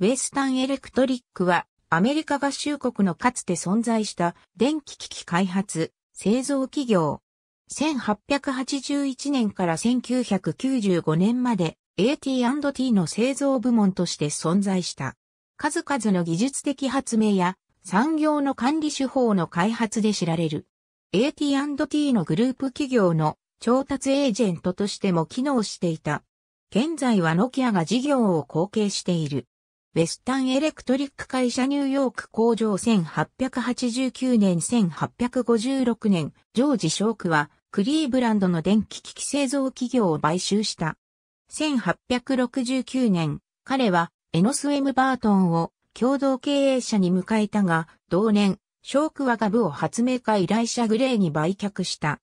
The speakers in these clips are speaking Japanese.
ウェスタンエレクトリックは、アメリカ合衆国のかつて存在した電気機器開発、製造企業。1881年から1995年まで AT&T の製造部門として存在した。数々の技術的発明や産業の管理手法の開発で知られる。AT&T のグループ企業の調達エージェントとしても機能していた。現在はノキアが事業を後継している。ベスタンエレクトリック会社ニューヨーク工場1889年1856年、ジョージ・ショークは、クリーブランドの電気機器製造企業を買収した。1869年、彼は、エノス・エム・バートンを共同経営者に迎えたが、同年、ショークはガブを発明家依頼者グレーに売却した。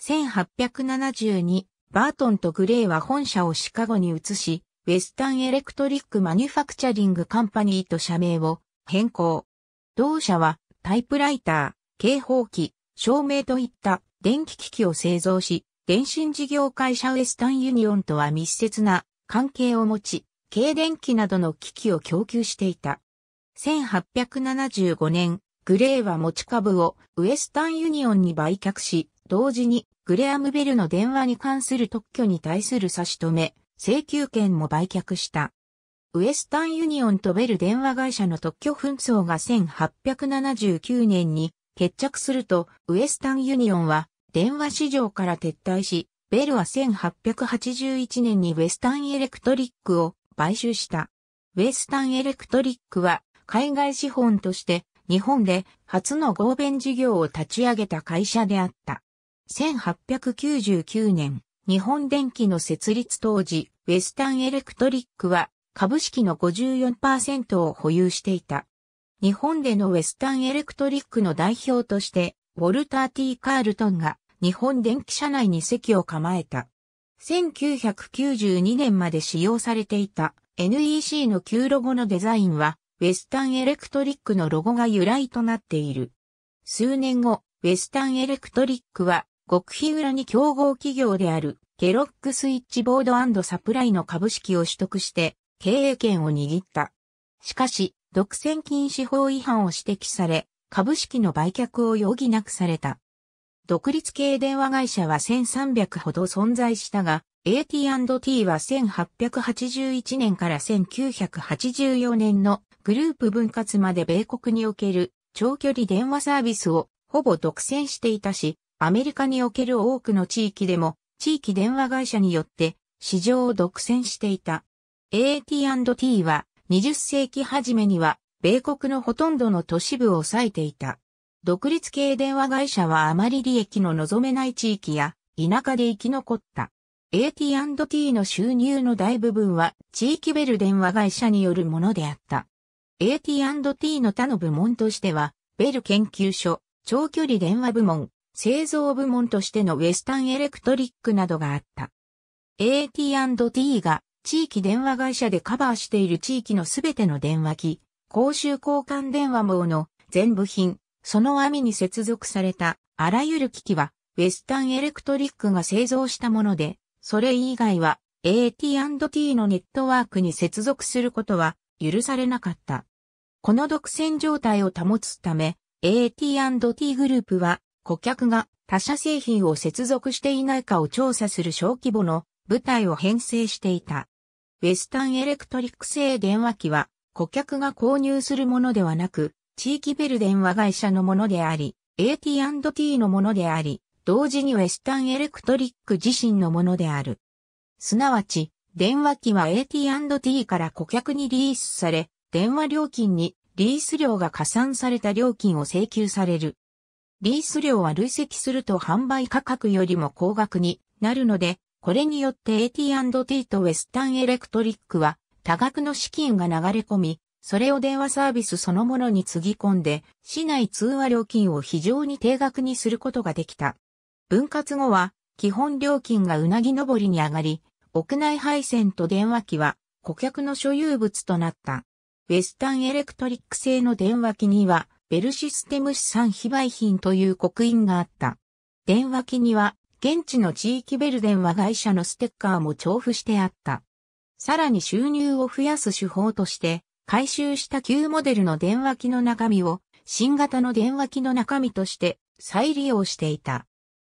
1872、バートンとグレーは本社をシカゴに移し、ウェスタンエレクトリックマニュファクチャリングカンパニーと社名を変更。同社はタイプライター、警報機、照明といった電気機器を製造し、電信事業会社ウェスタンユニオンとは密接な関係を持ち、軽電機などの機器を供給していた。1875年、グレーは持ち株をウエスタンユニオンに売却し、同時にグレアムベルの電話に関する特許に対する差し止め、請求権も売却した。ウエスタンユニオンとベル電話会社の特許紛争が1879年に決着すると、ウエスタンユニオンは電話市場から撤退し、ベルは1881年にウェスタンエレクトリックを買収した。ウェスタンエレクトリックは海外資本として日本で初の合弁事業を立ち上げた会社であった。1899年、日本電機の設立当時、ウェスタンエレクトリックは株式の54%を保有していた。日本でのウェスタンエレクトリックの代表として、ウォルター・ T・ カールトンが日本電機社内に席を構えた。1992年まで使用されていた NEC の旧ロゴのデザインは、ウェスタンエレクトリックのロゴが由来となっている。数年後、ウェスタンエレクトリックは、極秘裏に競合企業であるケロックスイッチボードサプライの株式を取得して経営権を握った。しかし、独占禁止法違反を指摘され、株式の売却を余儀なくされた。独立系電話会社は1300ほど存在したが、AT&T は1881年から1984年のグループ分割まで米国における長距離電話サービスをほぼ独占していたし、アメリカにおける多くの地域でも地域電話会社によって市場を独占していた。AT&T は20世紀初めには米国のほとんどの都市部を抑えていた。独立系電話会社はあまり利益の望めない地域や田舎で生き残った。AT&T の収入の大部分は地域ベル電話会社によるものであった。AT&T の他の部門としては、ベル研究所、長距離電話部門、製造部門としてのウェスタンエレクトリックなどがあった。AT&T が地域電話会社でカバーしている地域のすべての電話機、公衆交換電話網の全部品、その網に接続されたあらゆる機器はウェスタンエレクトリックが製造したもので、それ以外は AT&T のネットワークに接続することは許されなかった。この独占状態を保つため、AT&T グループは顧客が他社製品を接続していないかを調査する小規模の部隊を編成していた。ウェスタンエレクトリック製電話機は顧客が購入するものではなく、地域ベル電話会社のものであり、AT&T のものであり、同時にウェスタンエレクトリック自身のものである。すなわち、電話機は AT&T から顧客にリースされ、電話料金にリース料が加算された料金を請求される。リース料は累積すると販売価格よりも高額になるので、これによって AT&T とウェスタンエレクトリックは多額の資金が流れ込み、それを電話サービスそのものにつぎ込んで、市内通話料金を非常に低額にすることができた。分割後は、基本料金がうなぎ登りに上がり、屋内配線と電話機は顧客の所有物となった。ウェスタンエレクトリック製の電話機には、ベルシステム資産非売品という刻印があった。電話機には、現地の地域ベル電話会社のステッカーも重複してあった。さらに収入を増やす手法として、回収した旧モデルの電話機の中身を、新型の電話機の中身として再利用していた。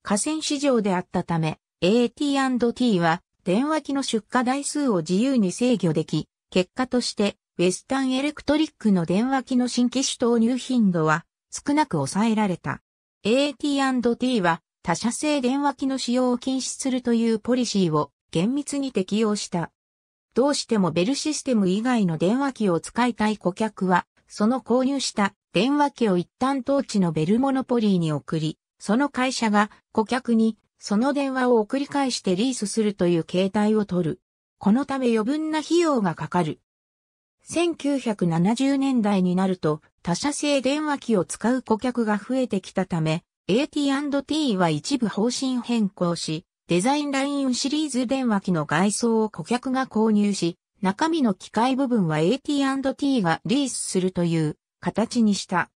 河川市場であったため、AT&T は電話機の出荷台数を自由に制御でき、結果としてウェスタンエレクトリックの電話機の新機種投入頻度は少なく抑えられた。AT&T は他社製電話機の使用を禁止するというポリシーを厳密に適用した。どうしてもベルシステム以外の電話機を使いたい顧客は、その購入した電話機を一旦当地のベルモノポリーに送り、その会社が顧客にその電話を送り返してリースするという形態を取る。このため余分な費用がかかる。1970年代になると他社製電話機を使う顧客が増えてきたため、AT&T は一部方針変更し、デザインラインシリーズ電話機の外装を顧客が購入し、中身の機械部分は AT&T がリースするという形にした。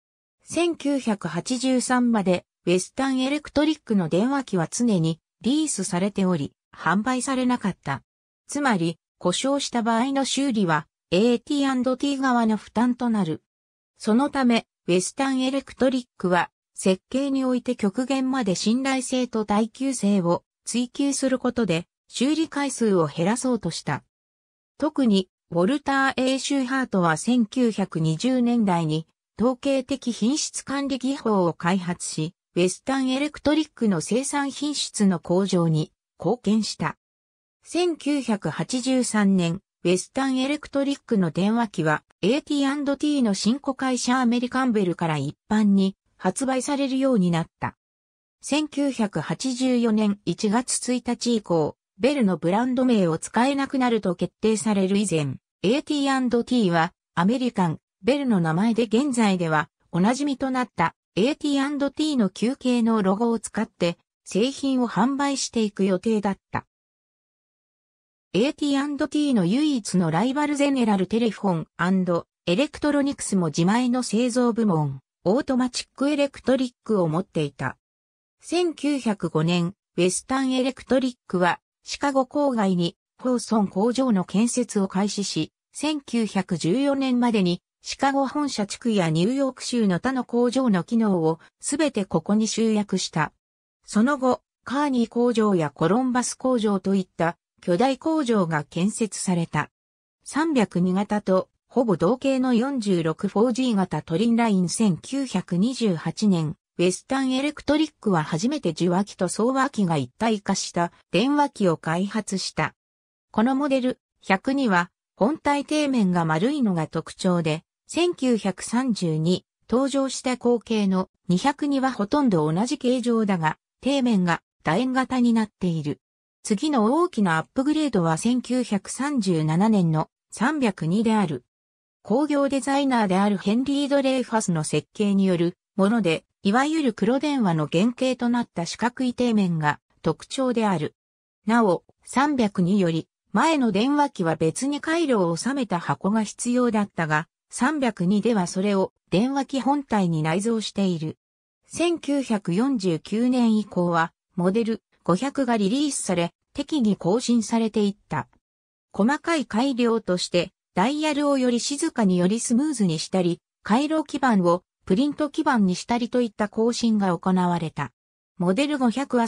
1983までウェスタンエレクトリックの電話機は常にリースされており、販売されなかった。つまり、故障した場合の修理は AT&T 側の負担となる。そのため、ウェスタンエレクトリックは、設計において極限まで信頼性と耐久性を追求することで、修理回数を減らそうとした。特に、ウォルター・エイシューハートは1920年代に、統計的品質管理技法を開発し、ウェスタンエレクトリックの生産品質の向上に貢献した。1983年、ウェスタンエレクトリックの電話機は AT&T の新古会社アメリカンベルから一般に発売されるようになった。1984年1月1日以降、ベルのブランド名を使えなくなると決定される以前、AT&T はアメリカン、ベルの名前で現在ではおなじみとなった AT&T の休憩のロゴを使って製品を販売していく予定だった。AT&T の唯一のライバルゼネラルテレフォンエレクトロニクスも自前の製造部門、オートマチックエレクトリックを持っていた。1905年、ウェスタンエレクトリックは、シカゴ郊外に、ホーソン工場の建設を開始し、1914年までに、シカゴ本社地区やニューヨーク州の他の工場の機能を、すべてここに集約した。その後、カーニー工場やコロンバス工場といった巨大工場が建設された。302型とほぼ同型の 46-4G 型トリンライン1928年、ウェスタンエレクトリックは初めて受話器と総話器が一体化した電話機を開発した。このモデル102は本体底面が丸いのが特徴で、1932登場した後継の202はほとんど同じ形状だが、底面が楕円型になっている。次の大きなアップグレードは1937年の302である。工業デザイナーであるヘンリー・ドレイファスの設計によるもので、いわゆる黒電話の原型となった四角い底面が特徴である。なお、302より前の電話機は別に回路を収めた箱が必要だったが、302ではそれを電話機本体に内蔵している。1949年以降は、モデル、500がリリースされ、適宜更新されていった。細かい改良として、ダイヤルをより静かによりスムーズにしたり、回路基板をプリント基板にしたりといった更新が行われた。モデル500は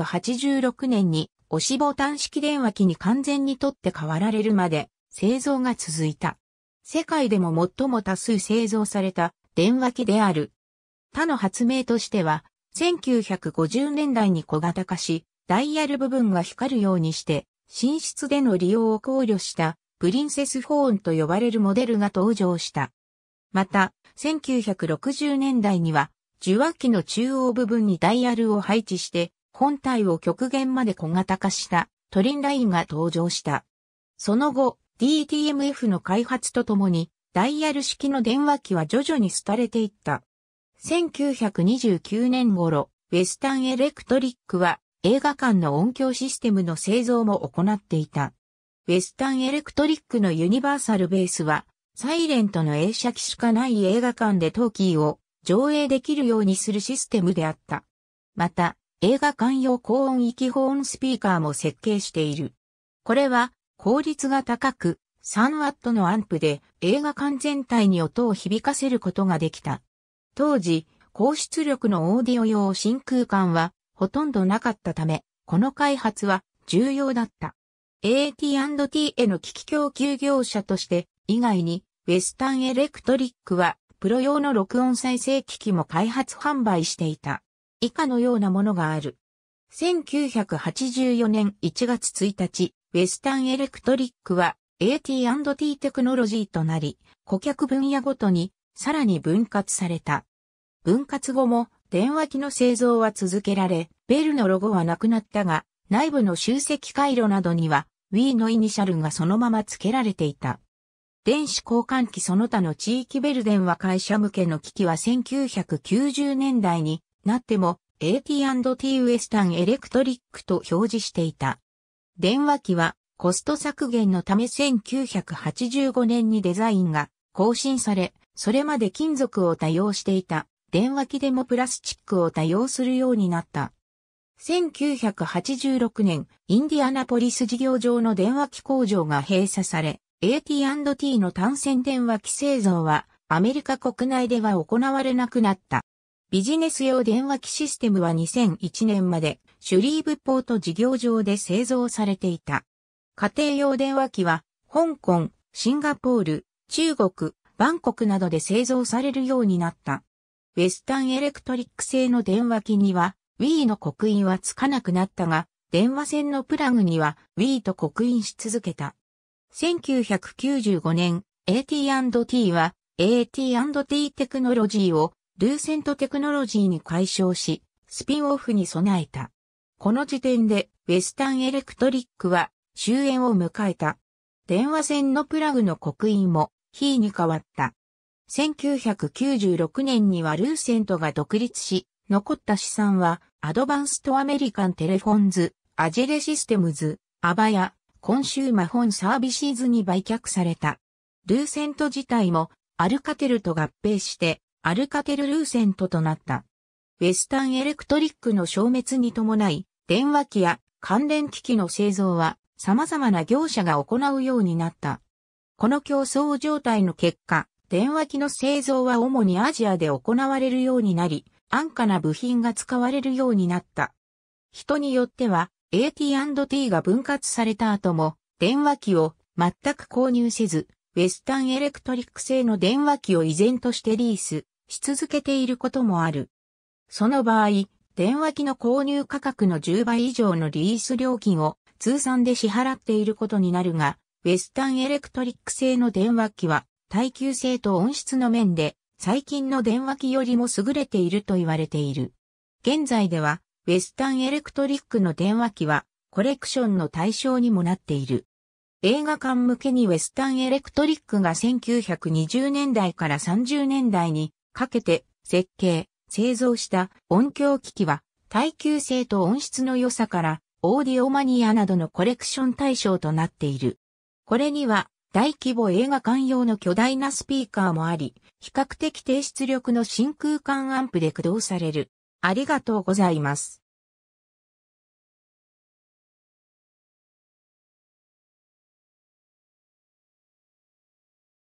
1986年に押しボタン式電話機に完全に取って代わられるまで製造が続いた。世界でも最も多数製造された電話機である。他の発明としては1950年代に小型化し、ダイヤル部分が光るようにして、寝室での利用を考慮したプリンセスフォーンと呼ばれるモデルが登場した。また、1960年代には受話器の中央部分にダイヤルを配置して、本体を極限まで小型化したトリンラインが登場した。その後、DTMF の開発とともに、ダイヤル式の電話機は徐々に廃れていった。1929年頃、ウェスタンエレクトリックは映画館の音響システムの製造も行っていた。ウェスタンエレクトリックのユニバーサルベースは、サイレントの映写機しかない映画館でトーキーを上映できるようにするシステムであった。また、映画館用高音域保音スピーカーも設計している。これは、効率が高く、3ワットのアンプで映画館全体に音を響かせることができた。当時、高出力のオーディオ用真空管はほとんどなかったため、この開発は重要だった。AT&T への機器供給業者として、以外に、ウェスタンエレクトリックは、プロ用の録音再生機器も開発販売していた。以下のようなものがある。1984年1月1日、ウェスタンエレクトリックは AT&T テクノロジーとなり、顧客分野ごとにさらに分割された。分割後も電話機の製造は続けられ、ベルのロゴはなくなったが、内部の集積回路などには W のイニシャルがそのまま付けられていた。電子交換機その他の地域ベルデンは会社向けの機器は1990年代になっても AT&T ウエスタンエレクトリックと表示していた。電話機はコスト削減のため1985年にデザインが更新されそれまで金属を多用していた電話機でもプラスチックを多用するようになった。1986年、インディアナポリス事業場の電話機工場が閉鎖され、AT&T の単線電話機製造はアメリカ国内では行われなくなった。ビジネス用電話機システムは2001年までシュリーブポート事業場で製造されていた。家庭用電話機は香港、シンガポール、中国、バンコクなどで製造されるようになった。ウェスタンエレクトリック製の電話機には Wii の刻印はつかなくなったが、電話線のプラグには Wii と刻印し続けた。1995年、AT&T は AT&T テクノロジーをルーセントテクノロジーに解消し、スピンオフに備えた。この時点でウェスタンエレクトリックは終焉を迎えた。電話線のプラグの刻印もヒーに変わった。1996年にはルーセントが独立し、残った資産は、アドバンストアメリカンテレフォンズ、アジェレシステムズ、アバヤ、コンシューマンサービシーズに売却された。ルーセント自体も、アルカテルと合併して、アルカテルルーセントとなった。ウェスタンエレクトリックの消滅に伴い、電話機や関連機器の製造は様々な業者が行うようになった。この競争状態の結果、電話機の製造は主にアジアで行われるようになり、安価な部品が使われるようになった。人によっては、AT&T が分割された後も、電話機を全く購入せず、ウェスタンエレクトリック製の電話機を依然としてリースし続けていることもある。その場合、電話機の購入価格の10倍以上のリース料金を通算で支払っていることになるが、ウェスタンエレクトリック製の電話機は耐久性と音質の面で最近の電話機よりも優れていると言われている。現在ではウェスタンエレクトリックの電話機はコレクションの対象にもなっている。映画館向けにウェスタンエレクトリックが1920年代から30年代にかけて設計、製造した音響機器は耐久性と音質の良さからオーディオマニアなどのコレクション対象となっている。これには大規模映画館用の巨大なスピーカーもあり、比較的低出力の真空管アンプで駆動される。ありがとうございます。